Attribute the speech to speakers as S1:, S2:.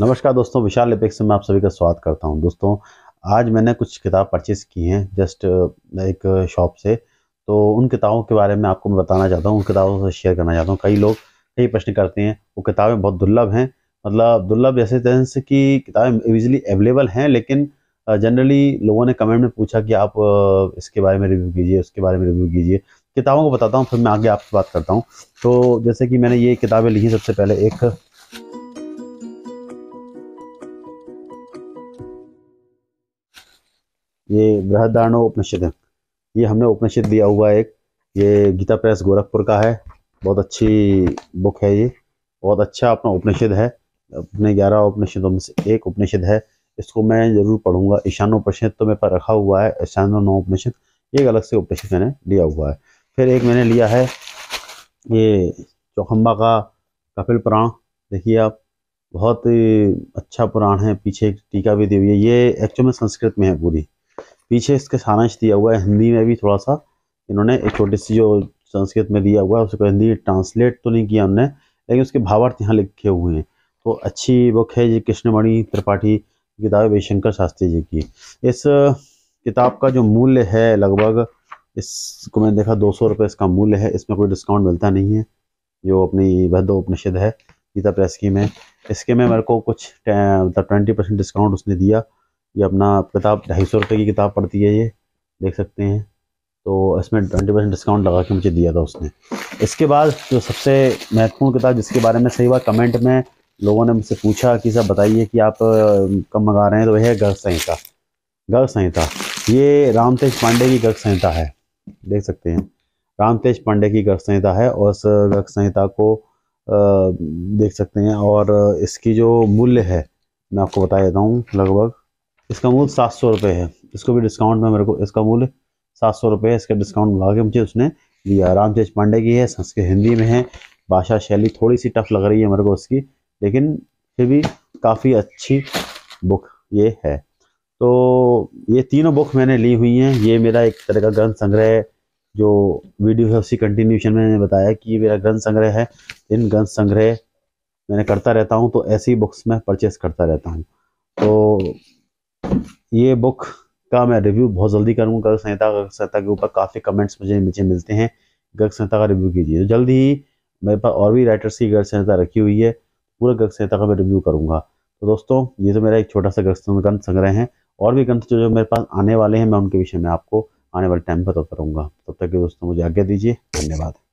S1: नमस्कार दोस्तों विशाल लिपिक्स में आप सभी का स्वागत करता हूं दोस्तों आज मैंने कुछ किताब परचेज़ की हैं जस्ट एक शॉप से तो उन किताबों के बारे में आपको मैं बताना चाहता हूँ उन किताबों से शेयर करना चाहता हूँ कई लोग कई प्रश्न करते हैं वो किताबें बहुत दुर्लभ हैं मतलब दुर्लभ जैसे तेंस की किताबें ईजिली अवेलेबल हैं लेकिन जनरली लोगों ने कमेंट में पूछा कि आप इसके बारे में रिव्यू कीजिए उसके बारे में रिव्यू कीजिए किताबों को बताता हूँ फिर मैं आगे आपसे बात करता हूँ तो जैसे कि मैंने ये किताबें लिखी सबसे पहले एक ये बृहदारणो उपनिषद है ये हमने उपनिषद लिया हुआ है एक ये गीता प्रेस गोरखपुर का है बहुत अच्छी बुक है ये बहुत अच्छा अपना उपनिषद है अपने ग्यारह उपनिषदों में से एक उपनिषद है इसको मैं ज़रूर पढ़ूंगा उपनिषद तो मेरे पर रखा हुआ है ईशानो उपनिषद ये एक अलग से उपनिषद मैंने लिया हुआ है फिर एक मैंने लिया है ये चौखम्बा का कपिल पुराण देखिए आप बहुत अच्छा पुराण है पीछे एक टीका भी दी हुई है ये एक्चुअल में संस्कृत में है पूरी पीछे इसके सारांश दिया हुआ है हिंदी में भी थोड़ा सा इन्होंने एक छोटी सी जो संस्कृत में दिया हुआ है उसको हिंदी ट्रांसलेट तो नहीं किया हमने लेकिन उसके भावार्थ यहाँ लिखे हुए हैं तो अच्छी बुक है जी कृष्णमणि त्रिपाठी किताब रविशंकर शास्त्री जी की इस किताब का जो मूल्य है लगभग इसको मैंने देखा दो सौ रुपये इसका मूल्य है इसमें कोई डिस्काउंट मिलता नहीं है जो अपनी भद्र उपनिषद है गीता प्रेस की में इसके में मेरे को कुछ मतलब ट्वेंटी परसेंट डिस्काउंट उसने दिया ये अपना किताब ढाई सौ रुपये की किताब पड़ती है ये देख सकते हैं तो इसमें ट्वेंटी परसेंट डिस्काउंट लगा के मुझे दिया था उसने इसके बाद जो सबसे महत्वपूर्ण किताब जिसके बारे में सही बात कमेंट में लोगों ने मुझसे पूछा कि सर बताइए कि आप कब मंगा रहे हैं तो वह है गर्ग संहिता गर्ग संहिता ये तेज पांडे की गर्ग संहिता है देख सकते हैं तेज पांडे की गर्ग संहिता है और उस गर्ग संहिता को देख सकते हैं और इसकी जो मूल्य है मैं आपको बता देता हूँ लगभग इसका मूल सात सौ रुपये है इसको भी डिस्काउंट में मेरे को इसका मूल्य सात सौ रुपये है इसका डिस्काउंट लगा के मुझे उसने दिया रामचेज पांडे की है संस्कृत हिंदी में है भाषा शैली थोड़ी सी टफ लग रही है मेरे को उसकी लेकिन फिर भी काफ़ी अच्छी बुक ये है तो ये तीनों बुक मैंने ली हुई हैं ये मेरा एक तरह का ग्रंथ संग्रह जो वीडियो है उसी कंटिन्यूशन में बताया कि ये मेरा ग्रंथ संग्रह है इन ग्रंथ संग्रह मैंने करता रहता हूँ तो ऐसी बुक्स मैं परचेस करता रहता हूँ तो ये बुक का मैं रिव्यू बहुत जल्दी करूँगा गर्ग संहिता गर्ग संहिता के ऊपर काफ़ी कमेंट्स मुझे नीचे मिलते हैं गर्ग संहिता का रिव्यू कीजिए तो जल्दी ही मेरे पास और भी राइटर्स की गर्ग संहिता रखी हुई है पूरा गर्ग संहिता का मैं रिव्यू करूँगा तो दोस्तों ये तो मेरा एक छोटा सा गर्ग ग्रंथ संग्रह है और भी ग्रंथ जो जो मेरे पास आने वाले हैं मैं उनके विषय में आपको आने वाले टाइम पर तो बताता रहूँगा तब तक के दोस्तों मुझे आज्ञा दीजिए धन्यवाद